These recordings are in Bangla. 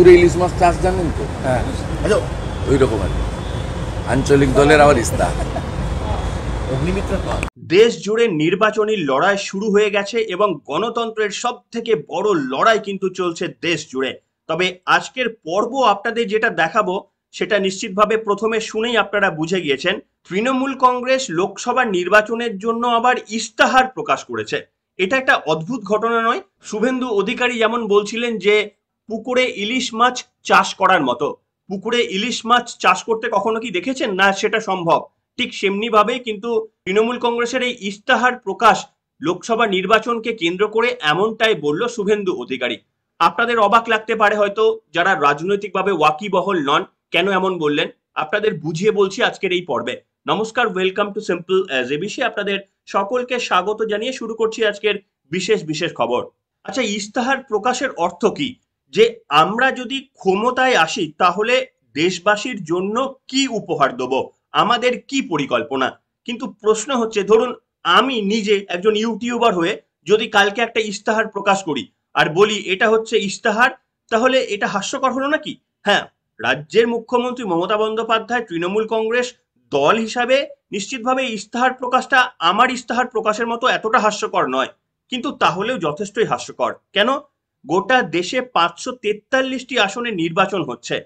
পুকুরে ইলিশ মাছ চাষ জানেন তো হ্যাঁ। আচ্ছা, ওই রকম আর আঞ্চলিক দলের আবার ইস্তাহার দেশ জুড়ে নির্বাচনী লড়াই শুরু হয়ে গেছে এবং গণতন্ত্রের সব থেকে বড় লড়াই কিন্তু চলছে দেশ জুড়ে তবে আজকের পর্ব আপনাদের যেটা দেখাবো সেটা নিশ্চিতভাবে প্রথমে শুনেই আপনারা বুঝে গিয়েছেন তৃণমূল কংগ্রেস লোকসভা নির্বাচনের জন্য আবার ইস্তাহার প্রকাশ করেছে এটা একটা অদ্ভুত ঘটনা নয় শুভেন্দু অধিকারী যেমন বলছিলেন যে পুকুরে ইলিশ মাছ চাষ করার মতো পুকুরে ইলিশ মাছ চাষ করতে কখনো কি দেখেছেন না সেটা সম্ভব ঠিক সেমনি ভাবেই কিন্তু তৃণমূল কংগ্রেসের এই ইস্তাহার প্রকাশ লোকসভা নির্বাচনকে কেন্দ্র করে এমনটাই বলল শুভেন্দু অধিকারী আপনাদের অবাক লাগতে পারে হয়তো যারা রাজনৈতিকভাবে ওয়াকিবহল নন কেন এমন বললেন আপনাদের বুঝিয়ে বলছি আজকের এই পর্বে নমস্কার ওয়েলকাম টু সিম্পল যে বিষয়ে আপনাদের সকলকে স্বাগত জানিয়ে শুরু করছি আজকের বিশেষ বিশেষ খবর আচ্ছা ইস্তাহার প্রকাশের অর্থ কি যে আমরা যদি ক্ষমতায় আসি তাহলে দেশবাসীর জন্য কি উপহার দেব আমাদের কি পরিকল্পনা কিন্তু প্রশ্ন হচ্ছে ধরুন আমি নিজে একজন ইউটিউবার হয়ে যদি কালকে একটা ইস্তাহার প্রকাশ করি আর বলি এটা হচ্ছে ইস্তাহার তাহলে এটা হাস্যকর হলো নাকি হ্যাঁ রাজ্যের মুখ্যমন্ত্রী মমতা বন্দ্যোপাধ্যায় তৃণমূল কংগ্রেস দল হিসাবে নিশ্চিতভাবে ইস্তাহার প্রকাশটা আমার ইস্তাহার প্রকাশের মতো এতটা হাস্যকর নয় কিন্তু তাহলেও যথেষ্টই হাস্যকর কেন গোটা দেশে পাঁচশো তেতাল্লিশটি আসনে নির্বাচন হচ্ছে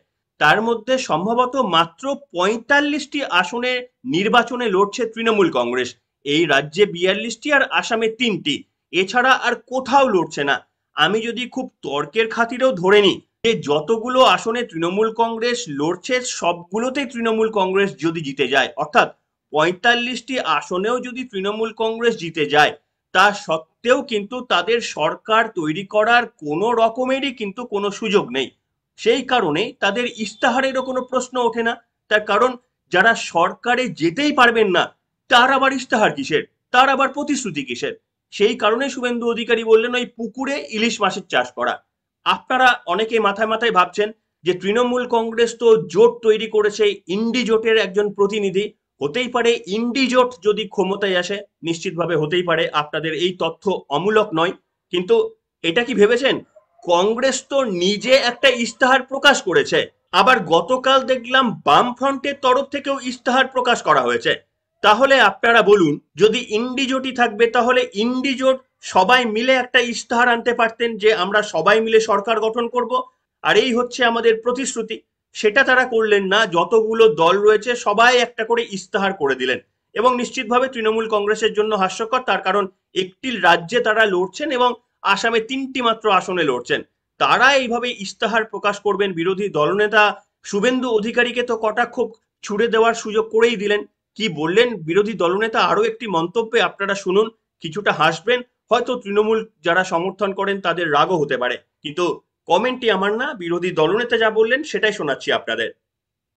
তার মধ্যে সম্ভবত মাত্র পঁয়তাল্লিশটি আসনে নির্বাচনে লড়ছে তৃণমূল কংগ্রেস এই রাজ্যে বিয়াল্লিশটি আর আসামে তিনটি এছাড়া আর কোথাও লড়ছে না আমি যদি খুব তর্কের খাতিরেও ধরে নিই যে যতগুলো আসনে তৃণমূল কংগ্রেস লড়ছে সবগুলোতেই তৃণমূল কংগ্রেস যদি জিতে যায় অর্থাৎ পঁয়তাল্লিশটি আসনেও যদি তৃণমূল কংগ্রেস জিতে যায় তা সত্ত্বেও কিন্তু তাদের সরকার তৈরি করার কোনো রকমেরই কিন্তু কোনো সুযোগ নেই সেই কারণে তাদের ইস্তাহারেরও কোনো প্রশ্ন ওঠে না তার কারণ যারা সরকারে যেতেই পারবেন না তার আবার ইস্তাহার কিসের তার আবার প্রতিশ্রুতি কিসের সেই কারণে শুভেন্দু অধিকারী বললেন ওই পুকুরে ইলিশ মাছের চাষ করা আপনারা অনেকে মাথায় মাথায় ভাবছেন যে তৃণমূল কংগ্রেস তো জোট তৈরি করেছে ইন্ডি জোটের একজন প্রতিনিধি হতেই পারে ইন্ডিজোট যদি ক্ষমতায় আসে নিশ্চিতভাবে হতেই পারে আপনাদের এই তথ্য অমূলক নয় কিন্তু এটা কি ভেবেছেন কংগ্রেস তো নিজে একটা ইস্তাহার প্রকাশ করেছে আবার গতকাল দেখলাম বাম ফ্রন্টের তরফ থেকেও ইস্তাহার প্রকাশ করা হয়েছে তাহলে আপনারা বলুন যদি ইন্ডিজোটই থাকবে তাহলে ইন্ডিজোট সবাই মিলে একটা ইস্তাহার আনতে পারতেন যে আমরা সবাই মিলে সরকার গঠন করব আর এই হচ্ছে আমাদের প্রতিশ্রুতি সেটা তারা করলেন না যতগুলো দল রয়েছে সবাই একটা করে ইস্তাহার করে দিলেন এবং নিশ্চিতভাবে তৃণমূল কংগ্রেসের জন্য হাস্যকর তার কারণ একটি রাজ্যে তারা লড়ছেন এবং আসামে তিনটি মাত্র আসনে লড়ছেন তারা এইভাবে ইস্তাহার প্রকাশ করবেন বিরোধী দলনেতা শুভেন্দু অধিকারীকে তো কটাক্ষ ছুড়ে দেওয়ার সুযোগ করেই দিলেন কি বললেন বিরোধী দলনেতা আরও একটি মন্তব্যে আপনারা শুনুন কিছুটা হাসবেন হয়তো তৃণমূল যারা সমর্থন করেন তাদের রাগও হতে পারে কিন্তু কমেন্টই আমার না বিরোধী দলনেতা যা বললেন সেটাই শোনাচ্ছি আপনাদের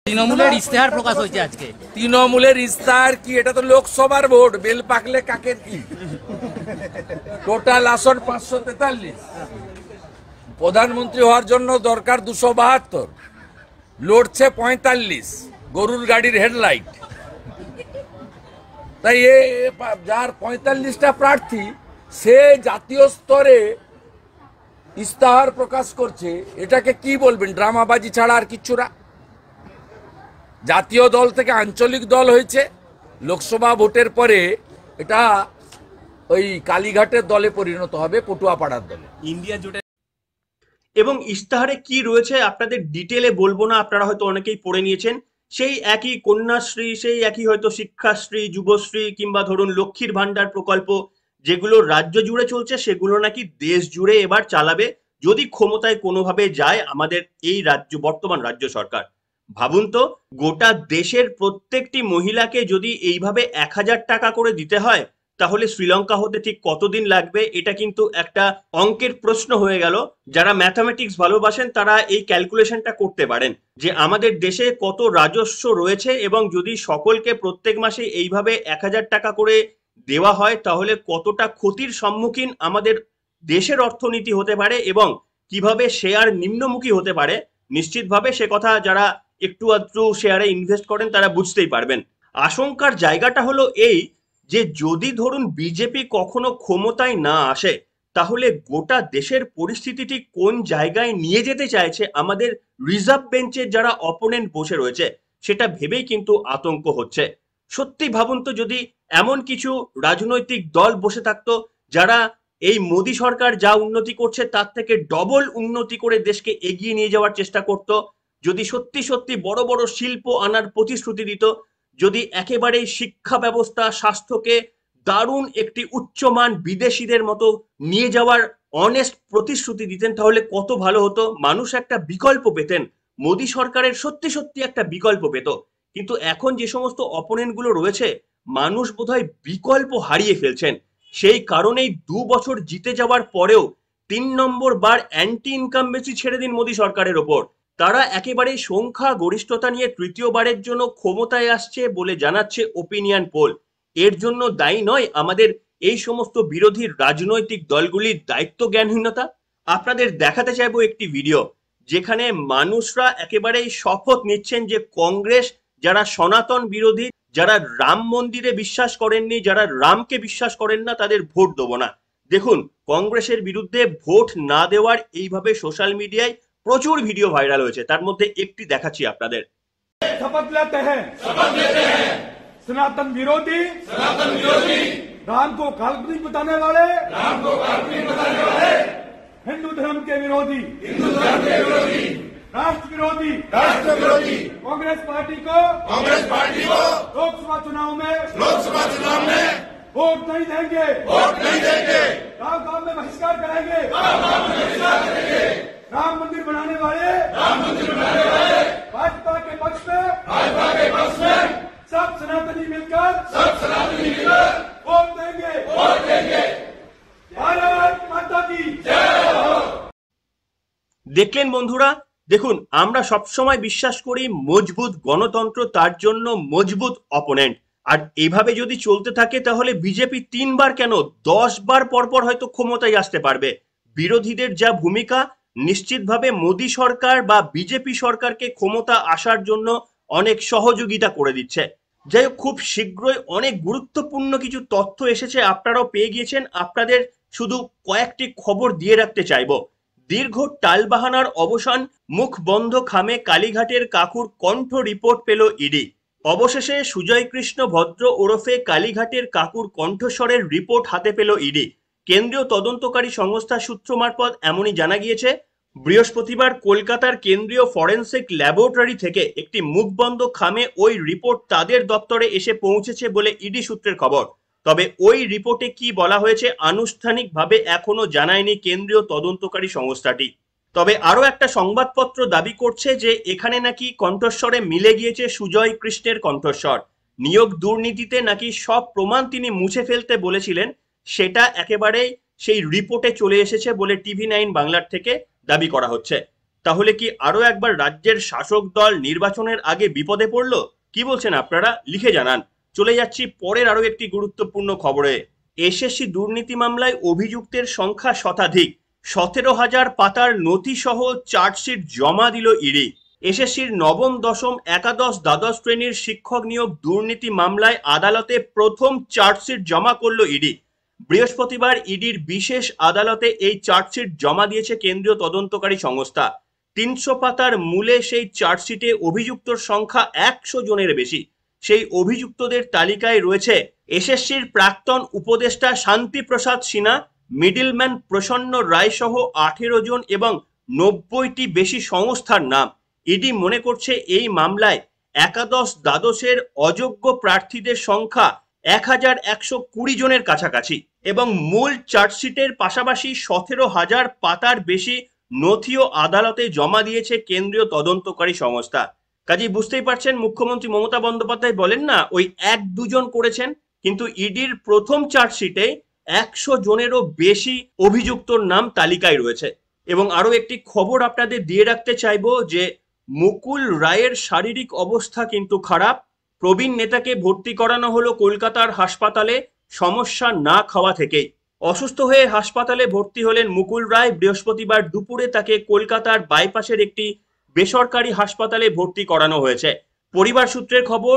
তৃণমূলের ইস্তেহার প্রকাশ হয়েছে আজকে তৃণমূলের ইস্তেহার কি এটা তো লোকসভার ভোট বেল পাকলে কাকে কি টোটাল আসন পাঁচশো তেতাল্লিশ প্রধানমন্ত্রী হওয়ার জন্য দরকার দুশো বাহাত্তর লড়ছে পঁয়তাল্লিশ গরুর গাড়ির হেডলাইট তাই এ যার পঁয়তাল্লিশটা প্রার্থী সে জাতীয় স্তরে ইস্তাহার প্রকাশ করছে এটাকে কি বলবেন ড্রামাবাজি ছাড়া আর কিচ্ছুরা না জাতীয় দল থেকে আঞ্চলিক দল হয়েছে লোকসভা ভোটের পরে এটা ওই কালীঘাটের দলে পরিণত হবে পটুয়াপাড়ার দলে ইন্ডিয়া জুড়ে এবং ইস্তাহারে কি রয়েছে আপনাদের ডিটেলে বলবো না আপনারা হয়তো অনেকেই পড়ে নিয়েছেন সেই একই কন্যাশ্রী সেই একই হয়তো শিক্ষাশ্রী যুবশ্রী কিংবা ধরুন লক্ষ্মীর ভান্ডার প্রকল্প যেগুলো রাজ্য জুড়ে চলছে সেগুলো নাকি দেশ জুড়ে এবার চালাবে যদি ক্ষমতায় কোনোভাবে যায় আমাদের এই রাজ্য বর্তমান রাজ্য সরকার ভাবুন তো গোটা দেশের প্রত্যেকটি মহিলাকে যদি এইভাবে এক হাজার টাকা করে দিতে হয় তাহলে শ্রীলঙ্কা হতে ঠিক কতদিন লাগবে এটা কিন্তু একটা অঙ্কের প্রশ্ন হয়ে গেল যারা ম্যাথামেটিক্স ভালোবাসেন তারা এই ক্যালকুলেশনটা করতে পারেন যে আমাদের দেশে কত রাজস্ব রয়েছে এবং যদি সকলকে প্রত্যেক মাসে এইভাবে এক হাজার টাকা করে দেওয়া হয় তাহলে কতটা ক্ষতির সম্মুখীন আমাদের দেশের অর্থনীতি হতে পারে এবং কিভাবে শেয়ার নিম্নমুখী হতে পারে নিশ্চিতভাবে সে কথা যারা একটু আধটু শেয়ারে ইনভেস্ট করেন তারা বুঝতেই পারবেন আশঙ্কার জায়গাটা হলো এই যে যদি ধরুন বিজেপি কখনো ক্ষমতায় না আসে তাহলে গোটা দেশের পরিস্থিতিটি কোন জায়গায় নিয়ে যেতে চাইছে আমাদের রিজার্ভ বেঞ্চের যারা অপোনেন্ট বসে রয়েছে সেটা ভেবেই কিন্তু আতঙ্ক হচ্ছে সত্যি ভাবুন তো যদি এমন কিছু রাজনৈতিক দল বসে থাকতো যারা এই মোদি সরকার যা উন্নতি করছে তার থেকে ডবল উন্নতি করে দেশকে এগিয়ে নিয়ে যাওয়ার চেষ্টা করত যদি সত্যি সত্যি বড় বড় শিল্প আনার প্রতিশ্রুতি দিত যদি একেবারেই শিক্ষা ব্যবস্থা স্বাস্থ্যকে দারুণ একটি উচ্চমান বিদেশিদের মতো নিয়ে যাওয়ার অনেস্ট প্রতিশ্রুতি দিতেন তাহলে কত ভালো হতো মানুষ একটা বিকল্প পেতেন মোদী সরকারের সত্যি সত্যি একটা বিকল্প পেত কিন্তু এখন যে সমস্ত অপোনেন্টগুলো রয়েছে মানুষ বোধহয় বিকল্প হারিয়ে ফেলছেন সেই কারণেই দু বছর জিতে যাওয়ার পরেও তিন নম্বর বার অ্যান্টি ইনকাম বেশি ছেড়ে দিন মোদী সরকারের ওপর তারা একেবারে সংখ্যা গরিষ্ঠতা নিয়ে তৃতীয়বারের জন্য ক্ষমতায় আসছে বলে জানাচ্ছে ওপিনিয়ন পোল এর জন্য দায়ী নয় আমাদের এই সমস্ত বিরোধী রাজনৈতিক দলগুলির দায়িত্ব জ্ঞানহীনতা আপনাদের দেখাতে চাইব একটি ভিডিও যেখানে মানুষরা একেবারেই শপথ নিচ্ছেন যে কংগ্রেস যারা সনাতন বিরোধী যারা রাম মন্দিরে বিশ্বাস করেননি যারা রামকে বিশ্বাস করেন না তাদের ভোট দেব না দেখুন কংগ্রেসের বিরুদ্ধে ভোট না দেওয়ার এইভাবে সোশ্যাল মিডিয়ায় প্রচুর ভিডিও ভাইরাল হয়েছে তার মধ্যে একটি দেখাচ্ছি আপনাদের হ্যাঁ। হ্যাঁ। সনাতন বিরোধী सनातन विरोधी राम को काल्पनिक बताने वाले राम को काल्पनिक बताने वाले हिंदू धर्म के विरोधी हिंदू धर्म के विरोधी राष्ट्र विरोधी राष्ट्र विरोधी कांग्रेस पार्टी को कांग्रेस पार्टी को लोकसभा चुनाव में लोकसभा चुनाव में वोट नहीं देंगे वोट नहीं देंगे गांव गांव में बहिष्कार करेंगे गांव गांव में बहिष्कार करेंगे राम मंदिर बनाने वाले राम मंदिर बनाने वाले भाजपा के पक्ष में भाजपा के पक्ष में सब सनातनी मिलकर सब सनातनी मिलकर वोट देंगे वोट देंगे भारत माता की जय দেখলেন बंधुरा দেখুন আমরা সবসময় বিশ্বাস করি মজবুত গণতন্ত্র তার জন্য মজবুত অপোনেন্ট আর এভাবে যদি চলতে থাকে তাহলে বিজেপি তিনবার কেন দশ বার পরপর হয়তো ক্ষমতায় আসতে পারবে বিরোধীদের যা ভূমিকা নিশ্চিতভাবে মোদী সরকার বা বিজেপি সরকারকে ক্ষমতা আসার জন্য অনেক সহযোগিতা করে দিচ্ছে যাই হোক খুব শীঘ্রই অনেক গুরুত্বপূর্ণ কিছু তথ্য এসেছে আপনারাও পেয়ে গিয়েছেন আপনাদের শুধু কয়েকটি খবর দিয়ে রাখতে চাইবো দীর্ঘ টালবাহানার অবসান মুখ বন্ধ খামে কালীঘাটের কাকুর কণ্ঠ রিপোর্ট পেল ইডি অবশেষে সুজয় কৃষ্ণ ভদ্র ওরফে কালীঘাটের কাকুর কণ্ঠস্বরের রিপোর্ট হাতে পেল ইডি কেন্দ্রীয় তদন্তকারী সংস্থা সূত্র মারফত এমনই জানা গিয়েছে বৃহস্পতিবার কলকাতার কেন্দ্রীয় ফরেন্সিক ল্যাবরেটরি থেকে একটি মুখবন্ধ খামে ওই রিপোর্ট তাদের দপ্তরে এসে পৌঁছেছে বলে ইডি সূত্রের খবর তবে ওই রিপোর্টে কি বলা হয়েছে আনুষ্ঠানিকভাবে এখনো জানায়নি কেন্দ্রীয় তদন্তকারী সংস্থাটি তবে আরও একটা সংবাদপত্র দাবি করছে যে এখানে নাকি কণ্ঠস্বরে মিলে গিয়েছে সুজয় কৃষ্ণের কণ্ঠস্বর নিয়োগ দুর্নীতিতে নাকি সব প্রমাণ তিনি মুছে ফেলতে বলেছিলেন সেটা একেবারেই সেই রিপোর্টে চলে এসেছে বলে টিভি নাইন বাংলার থেকে দাবি করা হচ্ছে তাহলে কি আরও একবার রাজ্যের শাসক দল নির্বাচনের আগে বিপদে পড়ল কি বলছেন আপনারা লিখে জানান চলে যাচ্ছি পরের আরও একটি গুরুত্বপূর্ণ খবরে এসএসসি দুর্নীতি মামলায় অভিযুক্তের সংখ্যা শতাধিক সতেরো হাজার পাতার নথিসহ চার্জশিট জমা দিল ইডি এসএসসির নবম দশম একাদশ দ্বাদশ শ্রেণীর শিক্ষক নিয়োগ দুর্নীতি মামলায় আদালতে প্রথম চার্জশিট জমা করল ইডি বৃহস্পতিবার ইডির বিশেষ আদালতে এই চার্জশিট জমা দিয়েছে কেন্দ্রীয় তদন্তকারী সংস্থা তিনশো পাতার মূলে সেই চার্জশিটে অভিযুক্তর সংখ্যা একশো জনের বেশি সেই অভিযুক্তদের তালিকায় রয়েছে এসএসসির প্রাক্তন উপদেষ্টা শান্তিপ্রসাদ সিনহা মিডিলম্যান প্রসন্ন রায় সহ আঠেরো জন এবং নব্বইটি বেশি সংস্থার নাম ইডি মনে করছে এই মামলায় একাদশ দ্বাদশের অযোগ্য প্রার্থীদের সংখ্যা এক হাজার একশো কুড়ি জনের কাছাকাছি এবং মূল চার্জশিটের পাশাপাশি সতেরো হাজার পাতার বেশি নথিও আদালতে জমা দিয়েছে কেন্দ্রীয় তদন্তকারী সংস্থা কাজেই বুঝতেই পারছেন মুখ্যমন্ত্রী মমতা বন্দ্যোপাধ্যায় বলেন না ওই এক দুজন করেছেন কিন্তু ইডির প্রথম চার্জশিটে একশো জনেরও বেশি অভিযুক্ত নাম তালিকায় রয়েছে এবং আরও একটি খবর আপনাদের দিয়ে রাখতে চাইব যে মুকুল রায়ের শারীরিক অবস্থা কিন্তু খারাপ প্রবীণ নেতাকে ভর্তি করানো হলো কলকাতার হাসপাতালে সমস্যা না খাওয়া থেকেই অসুস্থ হয়ে হাসপাতালে ভর্তি হলেন মুকুল রায় বৃহস্পতিবার দুপুরে তাকে কলকাতার বাইপাসের একটি বেসরকারি হাসপাতালে ভর্তি করানো হয়েছে পরিবার সূত্রের খবর